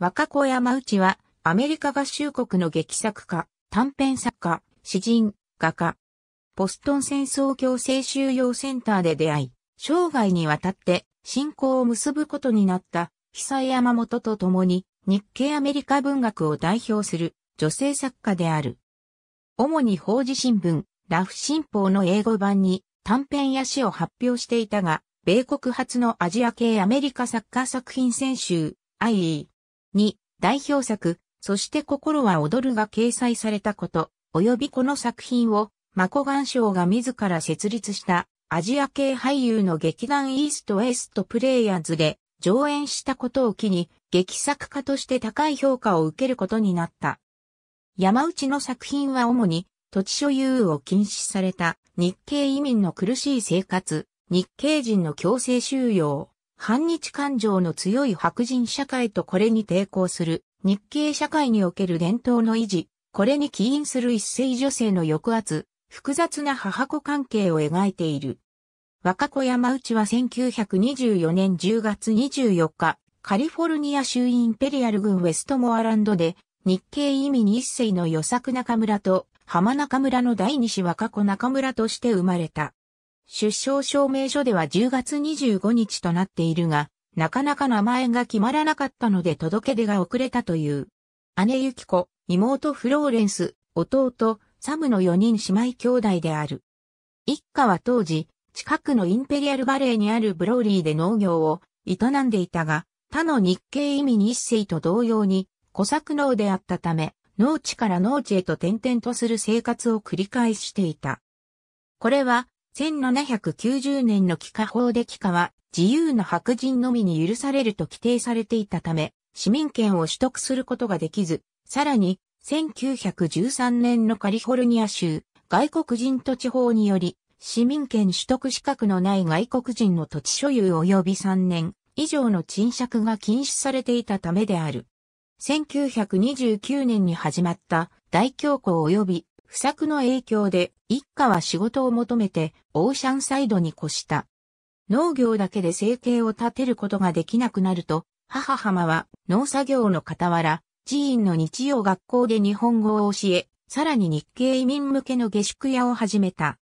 若子山内は、アメリカ合衆国の劇作家、短編作家、詩人、画家。ボストン戦争強制収容センターで出会い、生涯にわたって信仰を結ぶことになった久江山本と共に日系アメリカ文学を代表する女性作家である。主に法事新聞、ラフ新報の英語版に短編や詩を発表していたが、米国初のアジア系アメリカ作家作品選集、IE。2、代表作、そして心は踊るが掲載されたこと、及びこの作品を、マコガン賞が自ら設立したアジア系俳優の劇団イーストウェストプレイヤーズで上演したことを機に劇作家として高い評価を受けることになった。山内の作品は主に土地所有を禁止された日系移民の苦しい生活、日系人の強制収容、反日感情の強い白人社会とこれに抵抗する日系社会における伝統の維持、これに起因する一世女性の抑圧、複雑な母子関係を描いている。若子山内は1924年10月24日、カリフォルニア州インペリアル軍ウェストモアランドで、日系移民一世の与作中村と浜中村の第二子若子中村として生まれた。出生証明書では10月25日となっているが、なかなか名前が決まらなかったので届け出が遅れたという。姉ゆき子、妹フローレンス、弟、サムの4人姉妹兄弟である。一家は当時、近くのインペリアルバレーにあるブローリーで農業を営んでいたが、他の日系移民一世と同様に、小作農であったため、農地から農地へと転々とする生活を繰り返していた。これは、1790年の帰化法で帰化は自由な白人のみに許されると規定されていたため、市民権を取得することができず、さらに、1913年のカリフォルニア州、外国人土地法により、市民権取得資格のない外国人の土地所有及び3年以上の賃借が禁止されていたためである。1929年に始まった大恐慌及び不作の影響で一家は仕事を求めてオーシャンサイドに越した。農業だけで生計を立てることができなくなると、母浜は農作業の傍ら、寺院の日曜学校で日本語を教え、さらに日系移民向けの下宿屋を始めた。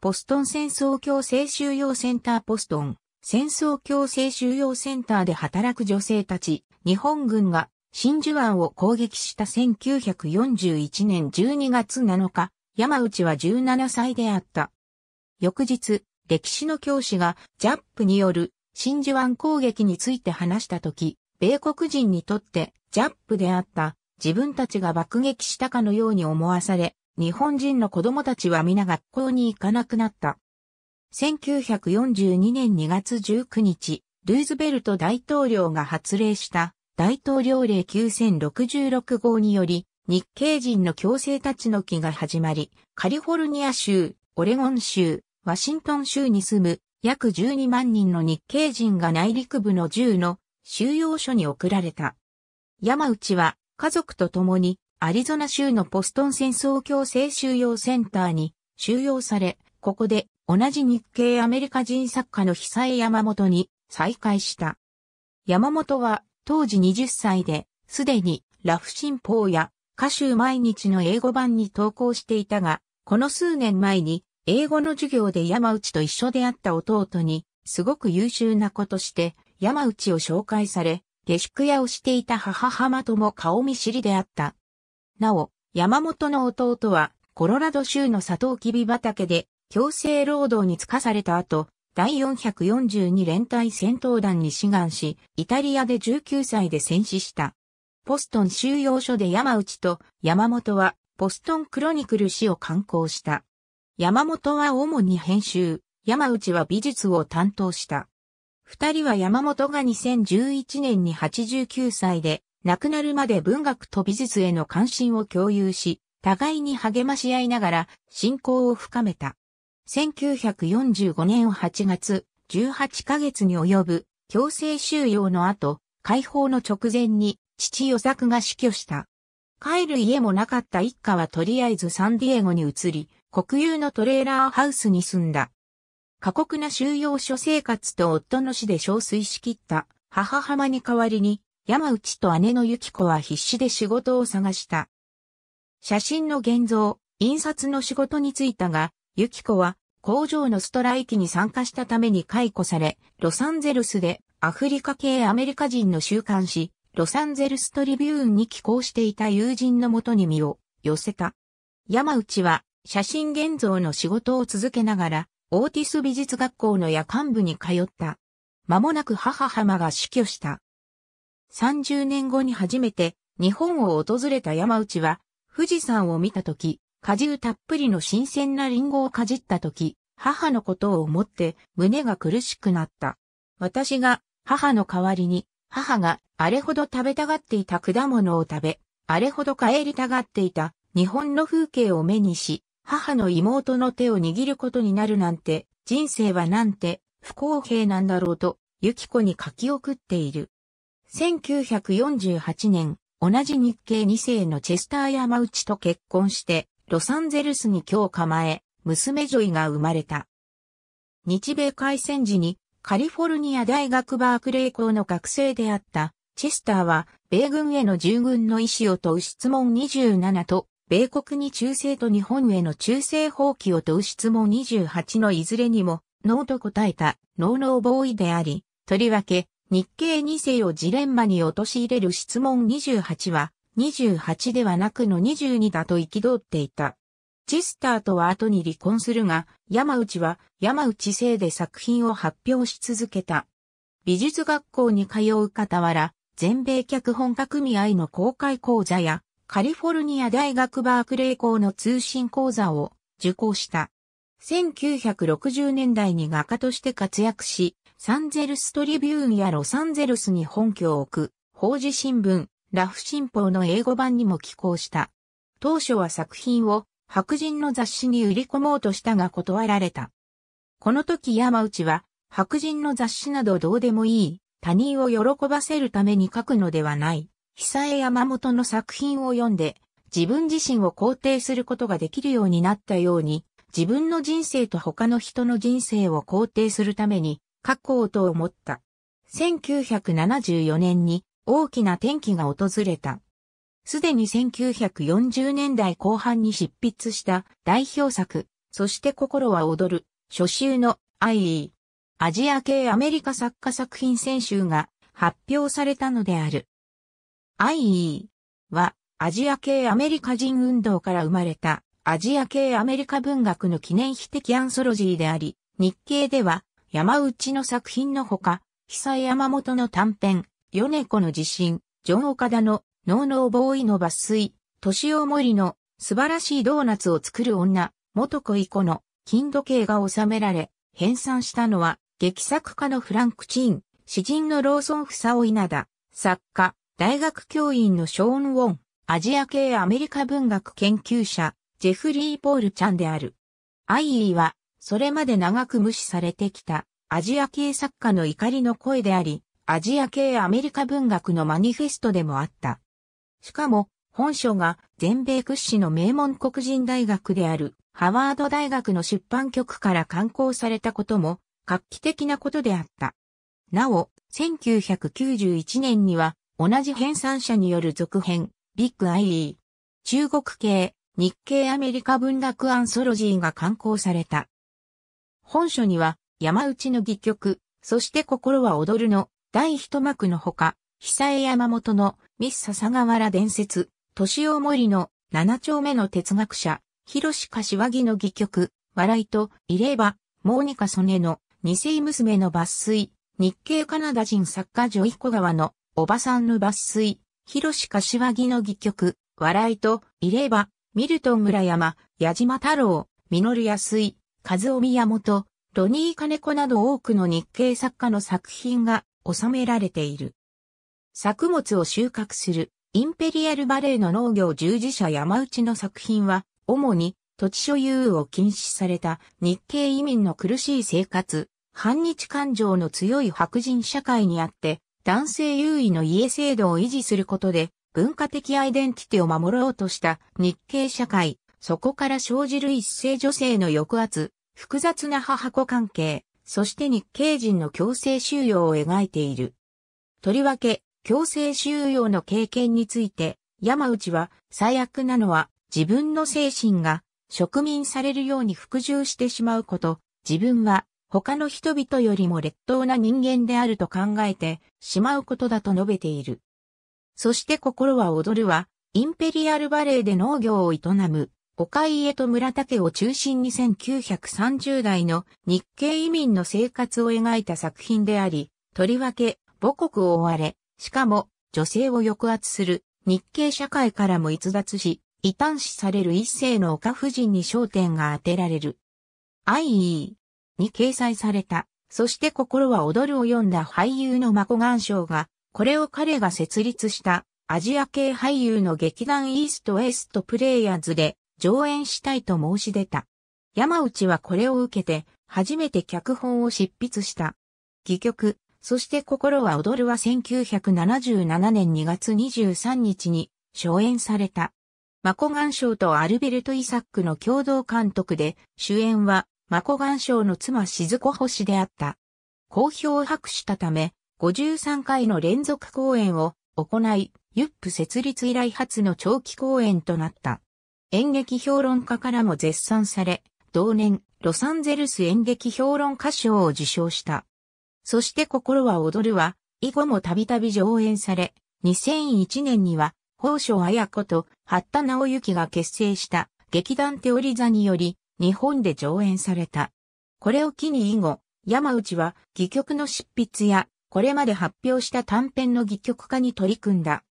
ポストン戦争強制収容センターポストン、戦争強制収容センターで働く女性たち、日本軍が真珠湾を攻撃した1941年12月7日、山内は17歳であった。翌日、歴史の教師がジャップによる真珠湾攻撃について話したとき、米国人にとってジャップであった自分たちが爆撃したかのように思わされ、日本人の子供たちは皆学校に行かなくなった。1942年2月19日、ルーズベルト大統領が発令した大統領令9066号により、日系人の強制立ち退きが始まり、カリフォルニア州、オレゴン州、ワシントン州に住む約12万人の日系人が内陸部の銃の収容所に送られた。山内は家族と共にアリゾナ州のポストン戦争強制収容センターに収容され、ここで同じ日系アメリカ人作家の久江山本に再会した。山本は当時20歳で、すでにラフ新報や歌集毎日の英語版に投稿していたが、この数年前に英語の授業で山内と一緒であった弟に、すごく優秀な子として山内を紹介され、下宿屋をしていた母浜とも顔見知りであった。なお、山本の弟はコロラド州のサトウキビ畑で強制労働につかされた後、第442連隊戦闘団に志願し、イタリアで19歳で戦死した。ポストン収容所で山内と山本はポストンクロニクル氏を刊行した。山本は主に編集、山内は美術を担当した。二人は山本が2011年に89歳で、亡くなるまで文学と美術への関心を共有し、互いに励まし合いながら、信仰を深めた。1945年8月、18ヶ月に及ぶ強制収容の後、解放の直前に父与作が死去した。帰る家もなかった一家はとりあえずサンディエゴに移り、国有のトレーラーハウスに住んだ。過酷な収容所生活と夫の死で憔悴しきった母浜に代わりに、山内と姉の幸子は必死で仕事を探した。写真の現像、印刷の仕事に就いたが、幸子は工場のストライキに参加したために解雇され、ロサンゼルスでアフリカ系アメリカ人の週刊誌、ロサンゼルストリビューンに寄稿していた友人のもとに身を寄せた。山内は写真現像の仕事を続けながら、オーティス美術学校の夜間部に通った。間もなく母浜が死去した。30年後に初めて日本を訪れた山内は富士山を見た時、果汁たっぷりの新鮮なリンゴをかじった時、母のことを思って胸が苦しくなった。私が母の代わりに、母があれほど食べたがっていた果物を食べ、あれほど帰りたがっていた日本の風景を目にし、母の妹の手を握ることになるなんて、人生はなんて不公平なんだろうと、ゆき子に書き送っている。1948年、同じ日系2世のチェスター山内と結婚して、ロサンゼルスに今日構え、娘ジョイが生まれた。日米開戦時にカリフォルニア大学バークレー校の学生であったチェスターは米軍への従軍の意思を問う質問27と米国に忠誠と日本への忠誠放棄を問う質問28のいずれにもノーと答えたノーノーボーイであり、とりわけ日系二世をジレンマに陥れる質問28は28ではなくの22だと憤っていた。チスターとは後に離婚するが、山内は山内生で作品を発表し続けた。美術学校に通う傍ら、全米脚本家組合の公開講座や、カリフォルニア大学バークレー校の通信講座を受講した。1960年代に画家として活躍し、サンゼルストリビューンやロサンゼルスに本拠を置く、法事新聞、ラフ新報の英語版にも寄稿した。当初は作品を白人の雑誌に売り込もうとしたが断られた。この時山内は白人の雑誌などどうでもいい、他人を喜ばせるために書くのではない、久江山本の作品を読んで自分自身を肯定することができるようになったように、自分の人生と他の人の人生を肯定するために書こうと思った。1974年に大きな転機が訪れた。すでに1940年代後半に執筆した代表作、そして心は踊る、初週の IE、アジア系アメリカ作家作品選集が発表されたのである。IE はアジア系アメリカ人運動から生まれたアジア系アメリカ文学の記念碑的アンソロジーであり、日経では山内の作品のほか、久山本の短編、米子の地震、ジョン・岡田の、ノーノーボーイの抜粋、年盛りの、素晴らしいドーナツを作る女、元恋子の、金時計が収められ、編纂したのは、劇作家のフランク・チン、詩人のローソン・フサオ・イナダ、作家、大学教員のショーン・ウォン、アジア系アメリカ文学研究者、ジェフリー・ポールちゃんである。アイイーは、それまで長く無視されてきた、アジア系作家の怒りの声であり、アジア系アメリカ文学のマニフェストでもあった。しかも、本書が全米屈指の名門黒人大学であるハワード大学の出版局から刊行されたことも画期的なことであった。なお、1991年には同じ編纂者による続編、ビッグアイリー、中国系、日系アメリカ文学アンソロジーが刊行された。本書には山内の戯曲、そして心は踊るの第一幕のほか、久江山本のミス笹川原伝説、年尾森の七丁目の哲学者、広柏木の戯曲、笑いと、いれば、モーニカソネの二世娘の抜粋、日系カナダ人作家ジョイコ川のおばさんの抜粋、広柏木の戯曲、笑いと、いれば、ミルトン村山、矢島太郎、実安井、和尾宮本、ロニー金子など多くの日系作家の作品が収められている。作物を収穫するインペリアルバレーの農業従事者山内の作品は、主に土地所有を禁止された日系移民の苦しい生活、反日感情の強い白人社会にあって、男性優位の家制度を維持することで、文化的アイデンティティを守ろうとした日系社会、そこから生じる一世女性の抑圧、複雑な母子関係、そして日系人の強制収容を描いている。とりわけ、強制収容の経験について、山内は最悪なのは自分の精神が植民されるように服従してしまうこと、自分は他の人々よりも劣等な人間であると考えてしまうことだと述べている。そして心は踊るは、インペリアルバレーで農業を営む岡井江と村竹を中心に1930代の日系移民の生活を描いた作品であり、とりわけ母国を追われ、しかも女性を抑圧する日系社会からも逸脱し、異端視される一世の岡夫人に焦点が当てられる。IE に掲載された、そして心は踊るを読んだ俳優のマコガン賞が、これを彼が設立したアジア系俳優の劇団イーストエストプレイヤーズで上演したいと申し出た。山内はこれを受けて、初めて脚本を執筆した。戯曲、そして心は踊るは1977年2月23日に上演された。マコガン賞とアルベルト・イサックの共同監督で、主演はマコガン賞の妻静子星であった。好評を博したため、53回の連続公演を行い、ユップ設立以来初の長期公演となった。演劇評論家からも絶賛され、同年、ロサンゼルス演劇評論家賞を受賞した。そして心は踊るは、以後もたびたび上演され、2001年には、宝生綾子と八田直之が結成した劇団手織座により、日本で上演された。これを機に以後、山内は、戯曲の執筆や、これまで発表した短編の戯曲化に取り組んだ。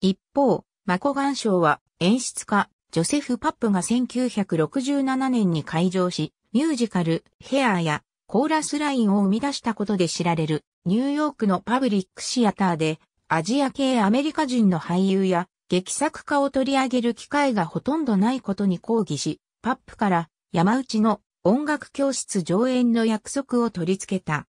一方、マコガン賞は演出家、ジョセフ・パップが1967年に開場し、ミュージカル、ヘアーやコーラスラインを生み出したことで知られる、ニューヨークのパブリックシアターで、アジア系アメリカ人の俳優や劇作家を取り上げる機会がほとんどないことに抗議し、パップから山内の音楽教室上演の約束を取り付けた。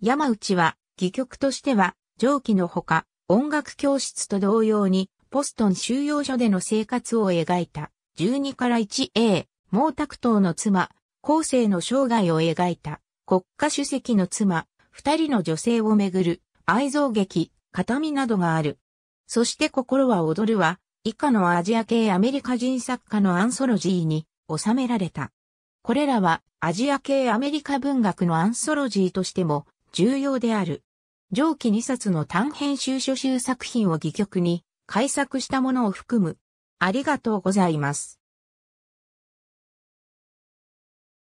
山内は、戯曲としては、上記のほか、音楽教室と同様に、ポストン収容所での生活を描いた12から 1A、毛沢東の妻、後世の生涯を描いた国家主席の妻、二人の女性をめぐる愛憎劇、形見などがある。そして心は踊るは、以下のアジア系アメリカ人作家のアンソロジーに収められた。これらはアジア系アメリカ文学のアンソロジーとしても重要である。上記2冊の短編集書集作品を戯曲に改作したものを含む。ありがとうございます。